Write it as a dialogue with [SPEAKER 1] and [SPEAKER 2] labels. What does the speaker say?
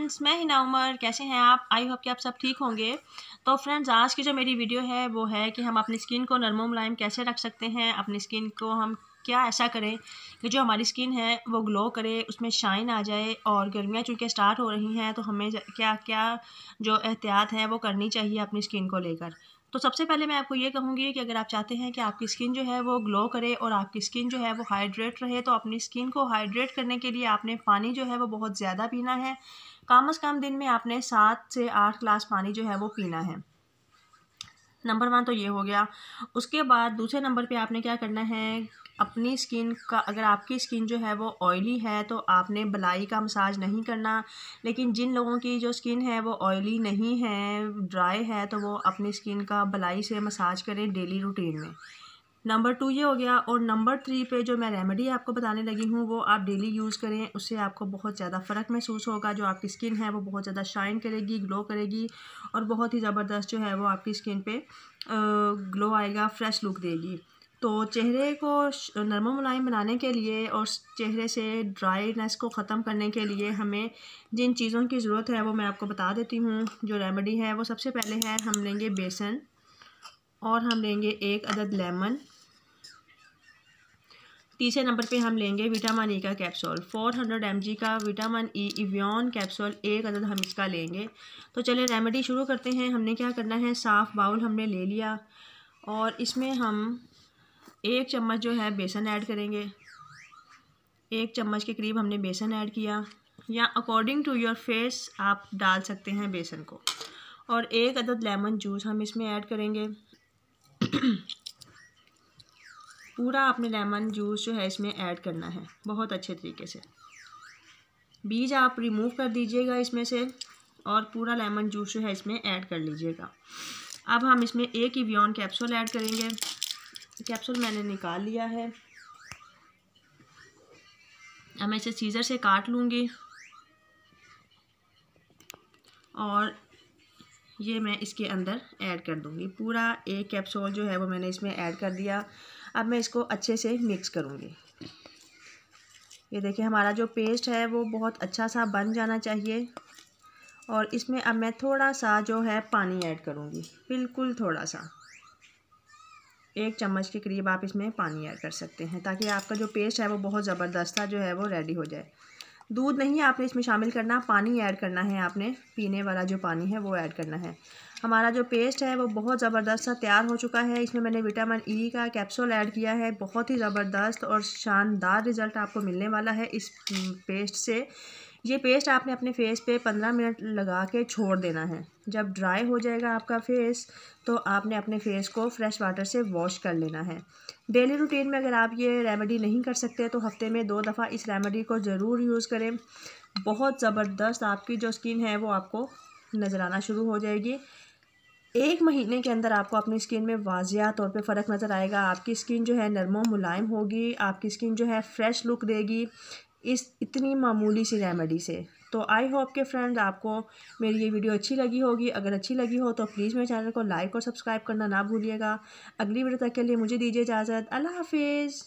[SPEAKER 1] friends मैं हिना उमर कैसे हैं आप आई होप कि आप सब ठीक होंगे तो फ्रेंड्स आज की जो मेरी वीडियो है वो है कि हम अपनी स्किन को नरमो मुलायम कैसे रख सकते हैं अपनी स्किन को हम क्या ऐसा करें कि जो हमारी स्किन है वो ग्लो करे उसमें शाइन आ जाए और गर्मियाँ चूँकि स्टार्ट हो रही हैं तो हमें क्या क्या जो एहतियात है वो करनी चाहिए अपनी स्किन को लेकर तो सबसे पहले मैं आपको ये कहूँगी कि अगर आप चाहते हैं कि आपकी स्किन जो है वो ग्लो करे और आपकी स्किन जो है वो हाइड्रेट रहे तो अपनी स्किन को हाइड्रेट करने के लिए आपने पानी जो है वो बहुत ज़्यादा पीना है कम अज़ कम दिन में आपने सात से आठ ग्लास पानी जो है वो पीना है नंबर वन तो ये हो गया उसके बाद दूसरे नंबर पे आपने क्या करना है अपनी स्किन का अगर आपकी स्किन जो है वो ऑयली है तो आपने बलाई का मसाज नहीं करना लेकिन जिन लोगों की जो स्किन है वो ऑयली नहीं है ड्राई है तो वो अपनी स्किन का बलाई से मसाज करें डेली रूटीन में नंबर टू ये हो गया और नंबर थ्री पे जो मैं रेमेडी आपको बताने लगी हूँ वो आप डेली यूज़ करें उससे आपको बहुत ज़्यादा फ़र्क महसूस होगा जो आपकी स्किन है वो बहुत ज़्यादा शाइन करेगी ग्लो करेगी और बहुत ही ज़बरदस्त जो है वो आपकी स्किन पे ग्लो आएगा फ्रेश लुक देगी तो चेहरे को नरमा मुलायम बनाने के लिए और चेहरे से ड्राइनेस को ख़त्म करने के लिए हमें जिन चीज़ों की ज़रूरत है वो मैं आपको बता देती हूँ जो रेमेडी है वो सबसे पहले है हम लेंगे बेसन और हम लेंगे एक अदद लेमन तीसरे नंबर पे हम लेंगे विटामिन ई e का कैप्सूल 400 हंड्रेड का विटामिन ई इवियन कैप्सूल एक अदद हम इसका लेंगे तो चलिए रेमेडी शुरू करते हैं हमने क्या करना है साफ़ बाउल हमने ले लिया और इसमें हम एक चम्मच जो है बेसन ऐड करेंगे एक चम्मच के करीब हमने बेसन ऐड किया या अकॉर्डिंग टू योर फेस आप डाल सकते हैं बेसन को और एक अदद लेमन जूस हम इसमें ऐड करेंगे पूरा आपने लेमन जूस जो है इसमें ऐड करना है बहुत अच्छे तरीके से बीज आप रिमूव कर दीजिएगा इसमें से और पूरा लेमन जूस जो है इसमें ऐड कर लीजिएगा अब हम इसमें एक ही बियॉन कैप्सूल ऐड करेंगे कैप्सूल मैंने निकाल लिया है अब मैं इसे सीज़र से काट लूँगी और ये मैं इसके अंदर ऐड कर दूँगी पूरा एक कैप्सूल जो है वो मैंने इसमें ऐड कर दिया अब मैं इसको अच्छे से मिक्स करूँगी ये देखिए हमारा जो पेस्ट है वो बहुत अच्छा सा बन जाना चाहिए और इसमें अब मैं थोड़ा सा जो है पानी ऐड करूँगी बिल्कुल थोड़ा सा एक चम्मच के करीब आप इसमें पानी ऐड कर सकते हैं ताकि आपका जो पेस्ट है वो बहुत ज़बरदस्ता जो है वो रेडी हो जाए दूध नहीं आपने इसमें शामिल करना पानी ऐड करना है आपने पीने वाला जो पानी है वो ऐड करना है हमारा जो पेस्ट है वो बहुत ज़बरदस्त सा तैयार हो चुका है इसमें मैंने विटामिन ई e का कैप्सूल ऐड किया है बहुत ही ज़बरदस्त और शानदार रिज़ल्ट आपको मिलने वाला है इस पेस्ट से ये पेस्ट आपने अपने फेस पे पंद्रह मिनट लगा के छोड़ देना है जब ड्राई हो जाएगा आपका फेस तो आपने अपने फेस को फ्रेश वाटर से वॉश कर लेना है डेली रूटीन में अगर आप ये रेमेडी नहीं कर सकते तो हफ्ते में दो दफ़ा इस रेमेडी को ज़रूर यूज़ करें बहुत ज़बरदस्त आपकी जो स्किन है वो आपको नज़र आना शुरू हो जाएगी एक महीने के अंदर आपको अपनी स्किन में वाजिया तौर पे फ़र्क नज़र आएगा आपकी स्किन जो है नरमो मुलायम होगी आपकी स्किन जो है फ्रेश लुक देगी इस इतनी मामूली सी रेमेडी से तो आई होप के फ्रेंड्स आपको मेरी ये वीडियो अच्छी लगी होगी अगर अच्छी लगी हो तो प्लीज़ मेरे चैनल को लाइक और सब्सक्राइब करना ना भूलिएगा अगली वीडियो तक के लिए मुझे दीजिए इजाज़त अल्लाह हाफिज़